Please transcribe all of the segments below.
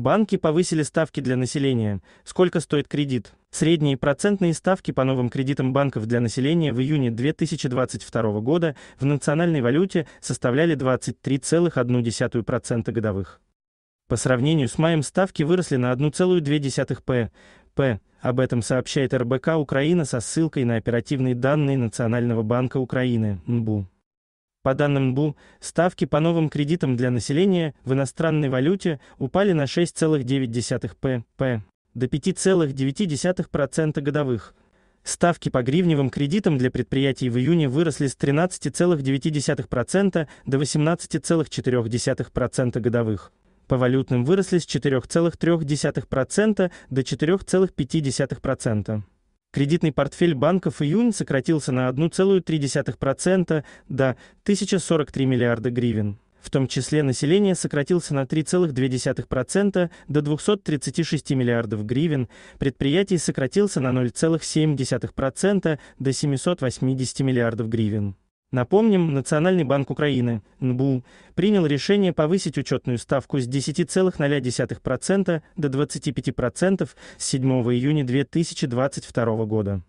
Банки повысили ставки для населения. Сколько стоит кредит? Средние процентные ставки по новым кредитам банков для населения в июне 2022 года в национальной валюте составляли 23,1% годовых. По сравнению с маем ставки выросли на 1,2 п. п. Об этом сообщает РБК Украина со ссылкой на оперативные данные Национального банка Украины, НБУ. По данным БУ, ставки по новым кредитам для населения в иностранной валюте упали на 6,9 pp до 5,9% годовых. Ставки по гривневым кредитам для предприятий в июне выросли с 13,9% до 18,4% годовых. По валютным выросли с 4,3% до 4,5%. Кредитный портфель банков июнь сократился на 1,3% до 1043 миллиарда гривен. В том числе население сократилось на 3,2% до 236 миллиардов гривен, предприятий сократился на 0,7% до 780 миллиардов гривен. Напомним, Национальный банк Украины, НБУ, принял решение повысить учетную ставку с 10,0% до 25% с 7 июня 2022 года.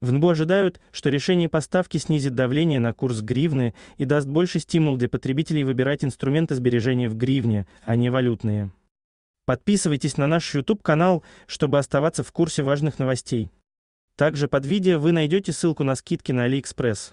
В НБУ ожидают, что решение по ставке снизит давление на курс гривны и даст больше стимул для потребителей выбирать инструменты сбережения в гривне, а не валютные. Подписывайтесь на наш YouTube-канал, чтобы оставаться в курсе важных новостей. Также под видео вы найдете ссылку на скидки на AliExpress.